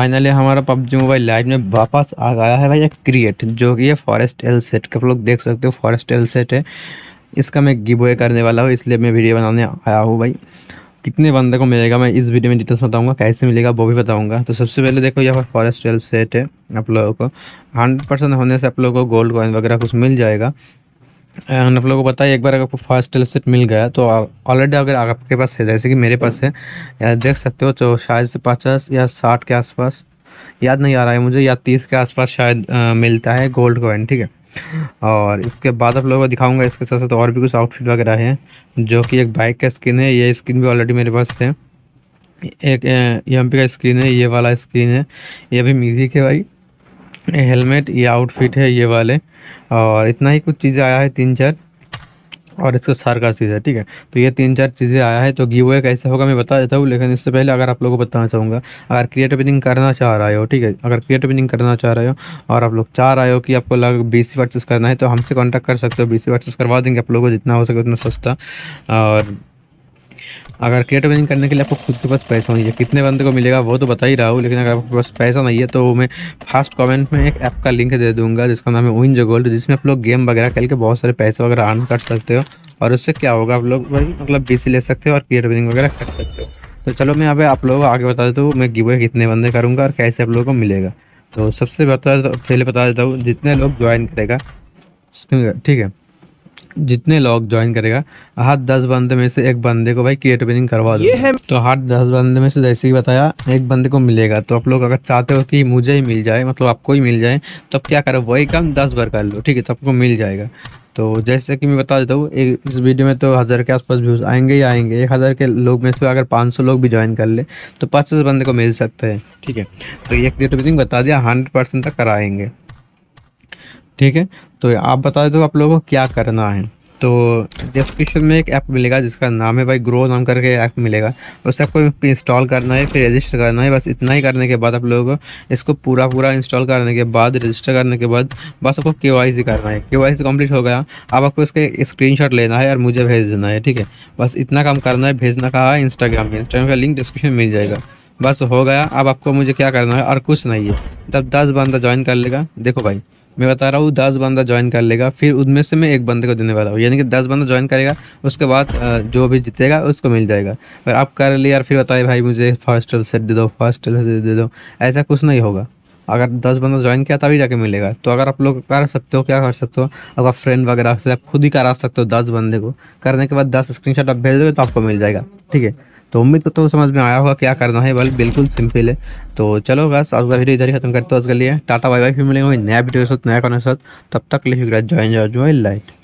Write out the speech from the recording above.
finally हमारा PUBG mobile light में वापस आ गया है भाई एक क्रिएट जो कि है फॉरेस्ट एल सेट आप लोग देख सकते हो फॉरेस्ट एल सेट है इसका मैं गिबोए करने वाला हूँ इसलिए मैं वीडियो बनाने आया हूँ भाई कितने बंदे को मिलेगा मैं इस वीडियो में डिटेल्स बताऊँगा कैसे मिलेगा वो भी बताऊँगा तो सबसे पहले देखो यहाँ पर फॉरेस्ट एल सेट है आप लोगों को हंड्रेड परसेंट होने से आप लोगों को गोल्ड कॉइन वगैरह कुछ मिल जाएगा एंड आप लोगों को पता है एक बार अगर आपको फर्स्ट टेल सेट मिल गया तो ऑलरेडी अगर आपके पास है जैसे कि मेरे पास है या देख सकते हो तो शायद से पचास या साठ के आसपास याद नहीं आ रहा है मुझे या तीस के आसपास शायद आ, मिलता है गोल्ड कोइन ठीक है और इसके बाद आप लोगों को दिखाऊंगा इसके साथ साथ और भी कुछ आउटफिट वगैरह है जो कि एक बाइक का स्किन है ये स्किन भी ऑलरेडी मेरे पास है एक एम का स्किन है ये वाला स्किन है ये भी मीजी के भाई हेलमेट ये आउटफिट है ये वाले और इतना ही कुछ चीज़ें आया है तीन चार और इसको सार का चीज़ है ठीक है तो ये तीन चार चीज़ें आया है तो गिव वे कैसे होगा मैं बता देता हूँ लेकिन इससे पहले अगर आप लोगों को बताना चाहूँगा अगर क्रिएट बिनिंग करना चाह रहे हो ठीक है अगर क्रिएट बिनिंग करना चाह रहे हो और आप लोग चाह रहे हो कि आपको लग बी सी करना है तो हमसे कॉन्टैक्ट कर सकते हो बी सी करवा देंगे आप लोगों को जितना हो सके उतना सस्ता और अगर क्रिएट विनिंग करने के लिए आपको खुद के पास पैसा होना चाहिए कितने बंदे को मिलेगा वो तो बता ही रहा हूँ लेकिन अगर आपके पास पैसा नहीं है तो मैं फास्ट कमेंट में एक ऐप का लिंक दे दूंगा जिसका नाम है विन जो गोल्ड जिसमें आप लोग गेम वगैरह खेल के बहुत सारे पैसे वगैरह अर्न कर सकते हो और उससे क्या होगा आप लोग मतलब बी ले सकते हो और क्रिएट विनिंग वगैरह कर सकते हो तो चलो मैं यहाँ आप लोगों को आगे बता देता हूँ मैं गिवे कितने बंदे करूँगा और कैसे आप लोगों को मिलेगा तो सबसे बता पहले बता देता हूँ जितने लोग ज्वाइन करेगा ठीक है जितने लोग ज्वाइन करेगा हर दस बंदे में से एक बंदे को भाई क्रिएट ओपनिंग करवा दो तो हर दस बंदे में से जैसे ही बताया एक बंदे को मिलेगा तो आप लोग अगर चाहते हो कि मुझे ही मिल जाए मतलब आपको ही मिल जाए तो आप क्या करो वही काम दस बार कर लो ठीक है तो आपको मिल जाएगा तो जैसे कि मैं बता देता हूँ इस वीडियो में तो हज़ार के आसपास व्यूज़ आएंगे ही आएंगे एक हज़ार के लोग में से अगर पाँच सौ लोग भी ज्वाइन कर ले तो पचास बंदे को मिल सकते हैं ठीक है तो ये क्रिएटिविटिंग बता दिया हंड्रेड परसेंट तक कराएंगे ठीक है तो आप बता दो आप लोगों को क्या करना है तो डिस्क्रिप्शन में एक ऐप मिलेगा जिसका नाम है भाई ग्रो नाम करके ऐप मिलेगा उस ऐप को इंस्टॉल करना है फिर रजिस्टर करना है बस इतना ही करने के बाद आप लोगों को इसको पूरा पूरा इंस्टॉल करने के बाद रजिस्टर करने के बाद बस आपको के वाई करना है के वाई कंप्लीट हो गया अब आपको इसके शॉट लेना है और मुझे भेज देना है ठीक है बस इतना काम करना है भेजना कहा है इंस्टाग्राम में इंस्टाग्राम का लिंक डिस्क्रिप्शन मिल जाएगा बस हो गया अब आपको मुझे क्या करना है और कुछ नहीं है तब दस बंदा ज्वाइन कर लेगा देखो भाई मैं बता रहा हूँ दस बंदा ज्वाइन कर लेगा फिर उनमें से मैं एक बंदे को देने वाला हूँ यानी कि दस बंदा ज्वाइन करेगा उसके बाद जो भी जीतेगा उसको मिल जाएगा अगर आप कर लिए यार फिर बताए भाई मुझे फर्स्ट सेट दे दो फर्स्ट सेट दे दो ऐसा कुछ नहीं होगा अगर दस बंदा ज्वाइन किया तभी जाके मिलेगा तो अगर आप लोग कर सकते हो क्या कर सकते हो अगर फ्रेंड वगैरह से आप खुद ही करा सकते हो दस बंदे को करने के बाद दस स्क्रीन आप भेज दोगे तो आपको मिल जाएगा ठीक है तो उम्मीद तो समझ में आया होगा क्या करना है बल बिल्कुल सिंपल है तो चलो बस आज का वीडियो इधर ही खत्म करते हो आज के लिए टाटा बाई बाई फिर मिलेंगे नया वीडियो के साथ नया करने के साथ तब तक लिखिएगा ज्वाइन जॉर्ज लाइट